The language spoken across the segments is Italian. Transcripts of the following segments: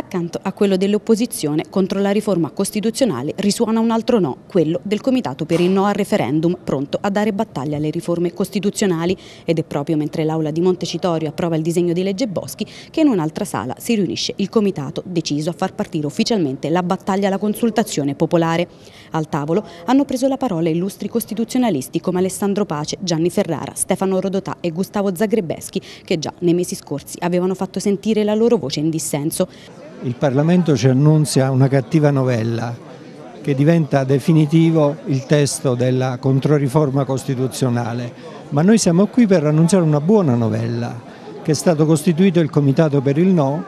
Accanto a quello dell'opposizione contro la riforma costituzionale risuona un altro no, quello del Comitato per il no al referendum, pronto a dare battaglia alle riforme costituzionali ed è proprio mentre l'Aula di Montecitorio approva il disegno di legge Boschi che in un'altra sala si riunisce il Comitato deciso a far partire ufficialmente la battaglia alla consultazione popolare. Al tavolo hanno preso la parola illustri costituzionalisti come Alessandro Pace, Gianni Ferrara, Stefano Rodotà e Gustavo Zagrebeschi che già nei mesi scorsi avevano fatto sentire la loro voce in dissenso il Parlamento ci annunzia una cattiva novella che diventa definitivo il testo della controriforma costituzionale, ma noi siamo qui per annunciare una buona novella che è stato costituito il Comitato per il No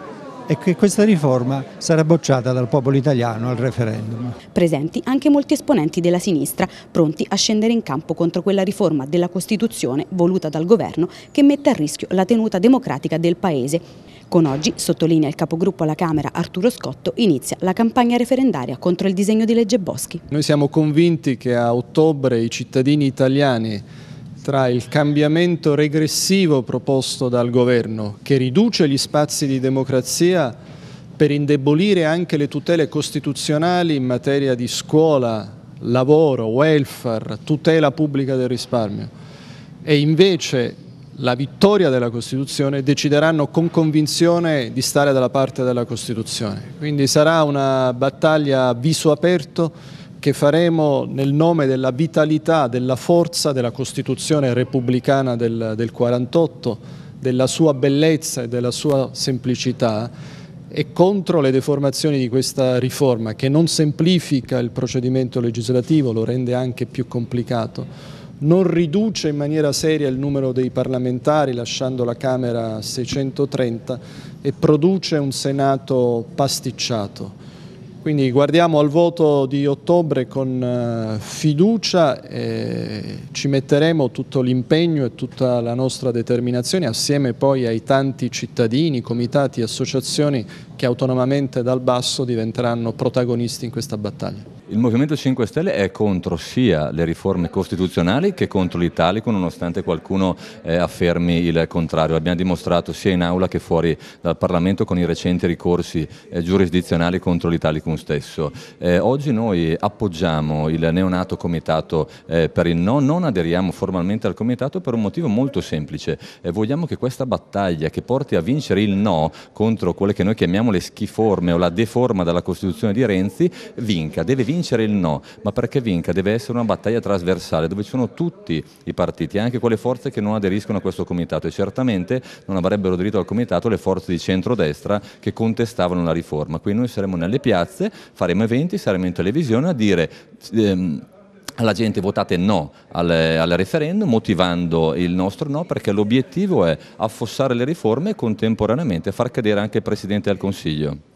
e che questa riforma sarà bocciata dal popolo italiano al referendum. Presenti anche molti esponenti della sinistra, pronti a scendere in campo contro quella riforma della Costituzione voluta dal governo che mette a rischio la tenuta democratica del Paese. Con oggi, sottolinea il capogruppo alla Camera Arturo Scotto, inizia la campagna referendaria contro il disegno di legge Boschi. Noi siamo convinti che a ottobre i cittadini italiani tra il cambiamento regressivo proposto dal governo, che riduce gli spazi di democrazia per indebolire anche le tutele costituzionali in materia di scuola, lavoro, welfare, tutela pubblica del risparmio, e invece la vittoria della Costituzione decideranno con convinzione di stare dalla parte della Costituzione. Quindi sarà una battaglia a viso aperto che faremo nel nome della vitalità, della forza della Costituzione repubblicana del, del 48, della sua bellezza e della sua semplicità e contro le deformazioni di questa riforma che non semplifica il procedimento legislativo, lo rende anche più complicato, non riduce in maniera seria il numero dei parlamentari lasciando la Camera a 630 e produce un Senato pasticciato. Quindi guardiamo al voto di ottobre con eh, fiducia e ci metteremo tutto l'impegno e tutta la nostra determinazione assieme poi ai tanti cittadini, comitati, associazioni che autonomamente dal basso diventeranno protagonisti in questa battaglia. Il Movimento 5 Stelle è contro sia le riforme costituzionali che contro l'Italico, nonostante qualcuno eh, affermi il contrario. L'abbiamo dimostrato sia in aula che fuori dal Parlamento con i recenti ricorsi eh, giurisdizionali contro l'Italicum stesso. Eh, oggi noi appoggiamo il neonato comitato eh, per il no, non aderiamo formalmente al comitato per un motivo molto semplice. Eh, vogliamo che questa battaglia che porti a vincere il no contro quelle che noi chiamiamo le schiforme o la deforma della Costituzione di Renzi vinca, deve vincere vincere il no, ma perché vinca deve essere una battaglia trasversale dove ci sono tutti i partiti, anche quelle forze che non aderiscono a questo comitato e certamente non avrebbero diritto al comitato le forze di centrodestra che contestavano la riforma. Quindi noi saremo nelle piazze, faremo eventi, saremo in televisione a dire... Ehm, alla gente votate no al, al, referendum motivando il nostro no perché l'obiettivo è affossare le riforme e contemporaneamente far cadere anche il Presidente del Consiglio.